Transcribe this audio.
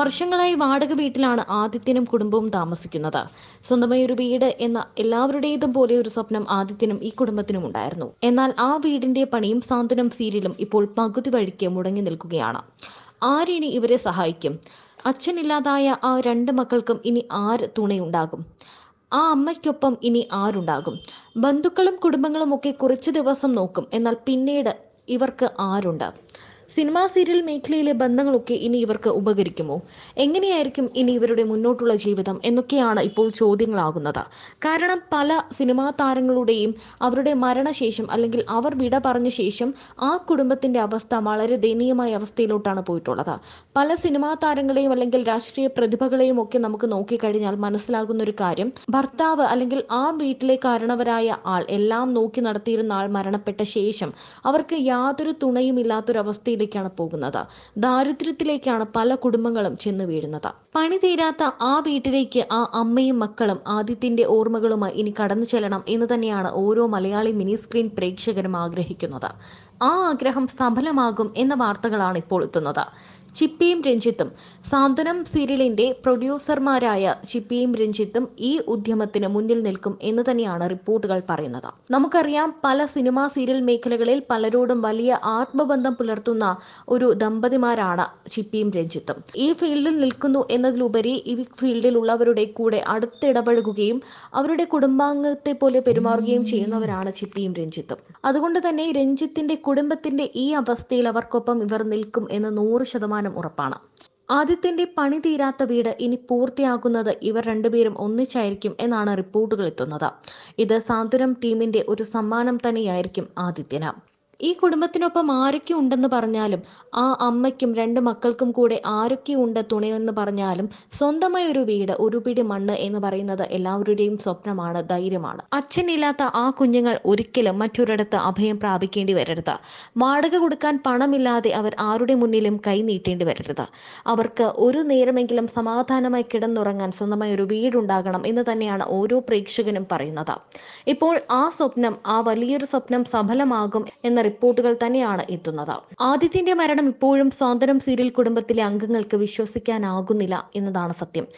വർഷങ്ങളായി വാടക വീട്ടിലാണ് ആദിത്യനും കുടുംബവും താമസിക്കുന്നത് സ്വന്തമായി ഒരു വീട് എന്ന എല്ലാവരുടേതും പോലെ ഒരു സ്വപ്നം ആദിത്യനും ഈ കുടുംബത്തിനും ഉണ്ടായിരുന്നു എന്നാൽ ആ വീടിന്റെ പണിയും സാന്ത്വനം സീരിയലും ഇപ്പോൾ പകുതി വഴിക്ക് മുടങ്ങി നിൽക്കുകയാണ് ആരിനി ഇവരെ സഹായിക്കും അച്ഛനില്ലാതായ ആ രണ്ട് മക്കൾക്കും ഇനി ആര് തുണയുണ്ടാകും ആ അമ്മയ്ക്കൊപ്പം ഇനി ആരുണ്ടാകും ബന്ധുക്കളും കുടുംബങ്ങളും ഒക്കെ കുറച്ച് ദിവസം നോക്കും എന്നാൽ പിന്നീട് ഇവർക്ക് ആരുണ്ട് സിനിമാ സീരിയൽ മേഖലയിലെ ബന്ധങ്ങളൊക്കെ ഇനി ഇവർക്ക് ഉപകരിക്കുമോ എങ്ങനെയായിരിക്കും ഇനി ഇവരുടെ മുന്നോട്ടുള്ള ജീവിതം എന്നൊക്കെയാണ് ഇപ്പോൾ ചോദ്യങ്ങളാകുന്നത് കാരണം പല സിനിമാ താരങ്ങളുടെയും അവരുടെ മരണശേഷം അല്ലെങ്കിൽ അവർ വിട പറഞ്ഞ ശേഷം ആ കുടുംബത്തിന്റെ അവസ്ഥ വളരെ ദയനീയമായ അവസ്ഥയിലോട്ടാണ് പോയിട്ടുള്ളത് പല സിനിമാ താരങ്ങളെയും അല്ലെങ്കിൽ രാഷ്ട്രീയ പ്രതിഭകളെയും ഒക്കെ നമുക്ക് നോക്കിക്കഴിഞ്ഞാൽ മനസ്സിലാകുന്ന ഒരു കാര്യം ഭർത്താവ് അല്ലെങ്കിൽ ആ വീട്ടിലെ കാരണവരായ ആൾ എല്ലാം നോക്കി നടത്തിയിരുന്ന ആൾ മരണപ്പെട്ട ശേഷം അവർക്ക് യാതൊരു തുണയും ഇല്ലാത്തൊരവസ്ഥയിൽ ദാരിദ്ര്യത്തിലേക്കാണ് പോകുന്നത് ദാരിദ്ര്യത്തിലേക്കാണ് പല കുടുംബങ്ങളും ചെന്ന് വീഴുന്നത് പണി തീരാത്ത ആ വീട്ടിലേക്ക് ആ അമ്മയും മക്കളും ആദ്യത്തിന്റെ ഓർമ്മകളുമായി ഇനി കടന്നു ചെല്ലണം എന്ന് തന്നെയാണ് ഓരോ മലയാളി മിനി സ്ക്രീൻ പ്രേക്ഷകരും ആഗ്രഹിക്കുന്നത് ആ ആഗ്രഹം സഫലമാകും എന്ന വാർത്തകളാണ് ഇപ്പോൾ എത്തുന്നത് ചിപ്പിയും രഞ്ജിത്തും സാന്ത്വനം സീരിയലിന്റെ പ്രൊഡ്യൂസർമാരായ ചിപ്പിയും രഞ്ജിത്തും ഈ ഉദ്യമത്തിന് മുന്നിൽ നിൽക്കും എന്ന് തന്നെയാണ് റിപ്പോർട്ടുകൾ പറയുന്നത് നമുക്കറിയാം പല സിനിമാ സീരിയൽ മേഖലകളിൽ പലരോടും വലിയ ആത്മബന്ധം പുലർത്തുന്ന ഒരു ദമ്പതിമാരാണ് ചിപ്പിയും രഞ്ജിത്തും ഈ ഫീൽഡിൽ നിൽക്കുന്നു എന്നതിലുപരി ഈ ഫീൽഡിലുള്ളവരുടെ കൂടെ അടുത്തിടപഴകുകയും അവരുടെ കുടുംബാംഗത്തെ പോലെ പെരുമാറുകയും ചെയ്യുന്നവരാണ് ചിപ്പിയും രഞ്ജിത്തും അതുകൊണ്ട് തന്നെ രഞ്ജിത്തിന്റെ കുടുംബത്തിന്റെ ഈ അവസ്ഥയിൽ അവർക്കൊപ്പം ഇവർ നിൽക്കും എന്ന് നൂറ് ശതമാനം ഉറപ്പാണ് ആദ്യത്തിന്റെ പണി തീരാത്ത വീട് ഇനി പൂർത്തിയാക്കുന്നത് ഇവർ രണ്ടുപേരും ഒന്നിച്ചായിരിക്കും എന്നാണ് റിപ്പോർട്ടുകൾ എത്തുന്നത് ഇത് സാന്ത്വനം ടീമിന്റെ ഒരു സമ്മാനം തന്നെയായിരിക്കും ആദിത്യന ഈ കുടുംബത്തിനൊപ്പം ആരൊക്കെ ഉണ്ടെന്ന് പറഞ്ഞാലും ആ അമ്മയ്ക്കും രണ്ട് മക്കൾക്കും കൂടെ ആരൊക്കെ ഉണ്ട് തുണയെന്ന് പറഞ്ഞാലും സ്വന്തമായ ഒരു വീട് ഒരു പിടി മണ്ണ് എന്ന് പറയുന്നത് എല്ലാവരുടെയും സ്വപ്നമാണ് ധൈര്യമാണ് അച്ഛനില്ലാത്ത ആ കുഞ്ഞുങ്ങൾ ഒരിക്കലും മറ്റൊരിടത്ത് അഭയം പ്രാപിക്കേണ്ടി വരരുത് വാടക കൊടുക്കാൻ പണമില്ലാതെ അവർ ആരുടെ മുന്നിലും കൈ നീട്ടേണ്ടി വരരുത് അവർക്ക് ഒരു നേരമെങ്കിലും സമാധാനമായി കിടന്നുറങ്ങാൻ സ്വന്തമായ ഒരു വീടുണ്ടാകണം എന്ന് തന്നെയാണ് ഓരോ പ്രേക്ഷകനും പറയുന്നത് ഇപ്പോൾ ആ സ്വപ്നം ആ വലിയൊരു സ്വപ്നം സഫലമാകും എന്ന റിപ്പോർട്ടുകൾ തന്നെയാണ് എത്തുന്നത് ആദിത്യന്റെ മരണം ഇപ്പോഴും സ്വാതന്ത്ര്യം സീരിയൽ കുടുംബത്തിലെ അംഗങ്ങൾക്ക് വിശ്വസിക്കാനാകുന്നില്ല എന്നതാണ് സത്യം